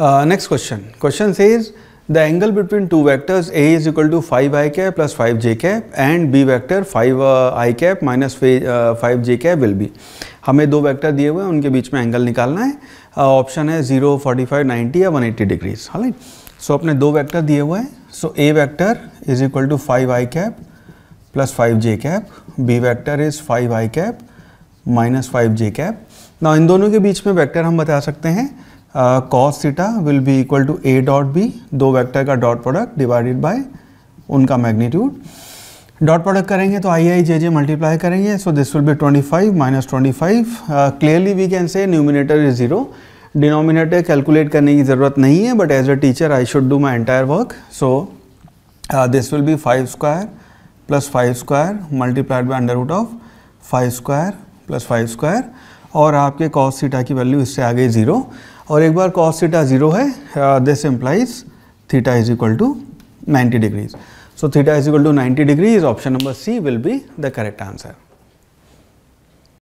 next question question से is the angle between two vectors A is equal to five I cap plus five J cap and B vector five I cap minus five J cap will be हमें दो vector दिए हुए हैं उनके बीच में angle निकालना है option uh, है जीरो फोर्टी फाइव नाइन्टी या वन एट्टी डिग्रीज हाँ सो अपने दो वैक्टर दिए हुए हैं so A vector is equal to five I cap plus five J cap B vector is five I cap minus five J cap ना इन दोनों के बीच में वैक्टर हम बता सकते हैं cos theta will be equal to A dot B दो वेक्टर का डॉट प्रोडक्ट डिवाइडेड बाय उनका मैग्नीट्यूड डॉट प्रोडक्ट करेंगे तो I I J J multiply करेंगे so this will be 25 minus twenty five clearly we can say numerator is zero denominator calculate करने की ज़रूरत नहीं है but as a teacher I should do my entire work so this will be five square plus five square multiplied by under root of five square plus five square और आपके cos theta की value इससे आगे zero और एक बार cos theta zero है this implies theta is equal to ninety degrees so theta is equal to ninety degrees option number C will be the correct answer